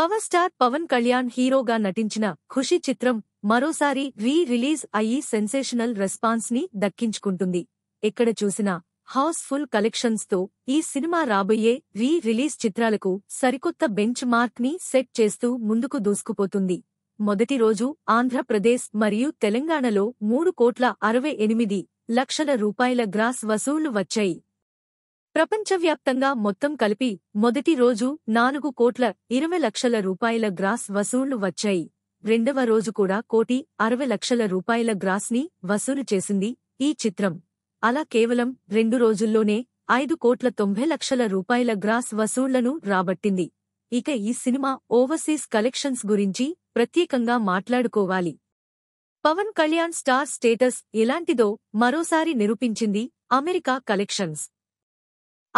power star Pawan Kalyan హీరోగా నటించిన ఖుషి చిత్రం మరోసారి రీ రిలీజ్ అయ్యి సెన్సేషనల్ రెస్పాన్స్ ని దక్కించుకుంటుంది ఎక్కడ చూసినా హౌస్ఫుల్ కలెక్షన్స్తో ఈ సినిమా రాబోయే రీ రిలీజ్ చిత్రాలకు సరికొత్త బెంచ్ మార్క్ ని సెట్ చేస్తూ ముందుకు దూసుకుపోతుంది మొదటి రోజు ఆంధ్రప్రదేశ్ మరియు తెలంగాణలో మూడు కోట్ల అరవై ఎనిమిది లక్షల రూపాయల గ్రాస్ వసూళ్లు వచ్చాయి ప్రపంచవ్యాప్తంగా మొత్తం కలిపి మొదటి రోజు నాలుగు కోట్ల ఇరవై లక్షల రూపాయల గ్రాస్ వసూళ్లు వచ్చాయి రెండవ రోజు కూడా కోటి అరవై లక్షల రూపాయల గ్రాస్ని వసూలు చేసింది ఈ చిత్రం అలా కేవలం రెండు రోజుల్లోనే ఐదు కోట్ల తొంభై లక్షల రూపాయల గ్రాస్ వసూళ్లను రాబట్టింది ఇక ఈ సినిమా ఓవర్సీస్ కలెక్షన్స్ గురించి ప్రత్యేకంగా మాట్లాడుకోవాలి పవన్ కళ్యాణ్ స్టార్ స్టేటస్ ఎలాంటిదో మరోసారి నిరూపించింది అమెరికా కలెక్షన్స్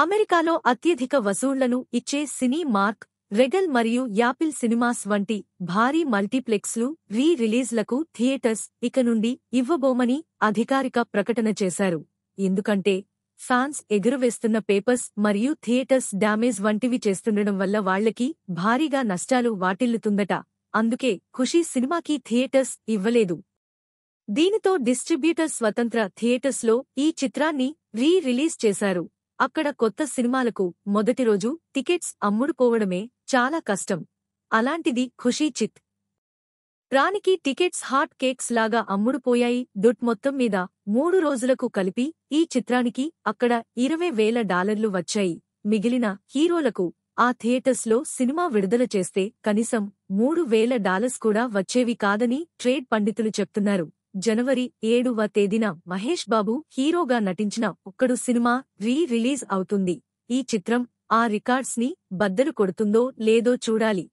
అమెరికాలో అత్యధిక వసూళ్లను ఇచ్చే సినీ మార్క్ రెగల్ మరియు యాపిల్ సినిమాస్ వంటి భారీ మల్టీప్లెక్స్లు రీ రిలీజ్లకు థియేటర్స్ ఇక నుండి ఇవ్వబోమని అధికారిక ప్రకటన చేశారు ఎందుకంటే ఫ్యాన్స్ ఎగురువేస్తున్న పేపర్స్ మరియు థియేటర్స్ డ్యామేజ్ వంటివి చేస్తుండడం వల్ల వాళ్లకి భారీగా నష్టాలు వాటిల్లుతుందట అందుకే ఖుషీ సినిమాకి థియేటర్స్ ఇవ్వలేదు దీనితో డిస్ట్రిబ్యూటర్ స్వతంత్ర థియేటర్స్లో ఈ చిత్రాన్ని రీ రిలీజ్ చేశారు అక్కడ కొత్త సినిమాలకు మొదటి రోజు టికెట్స్ అమ్ముడుకోవడమే చాలా కష్టం అలాంటిది ఖుషీ చిత్ రానికి టికెట్స్ హాట్ కేక్స్ లాగా అమ్ముడుపోయాయి దుట్ మొత్తం మీద మూడు రోజులకు కలిపి ఈ చిత్రానికి అక్కడ ఇరవై వేల డాలర్లు వచ్చాయి మిగిలిన హీరోలకు ఆ థియేటర్స్లో సినిమా విడుదల చేస్తే కనీసం మూడు వేల డాలర్స్ కూడా వచ్చేవి కాదని ట్రేడ్ పండితులు చెప్తున్నారు జనవరి ఏడువ తేదీన మహేష్ బాబు హీరోగా నటించిన ఒక్కడు సినిమా రీ రిలీజ్ అవుతుంది ఈ చిత్రం ఆ రికార్డ్స్ ని బద్దలు కొడుతుందో లేదో చూడాలి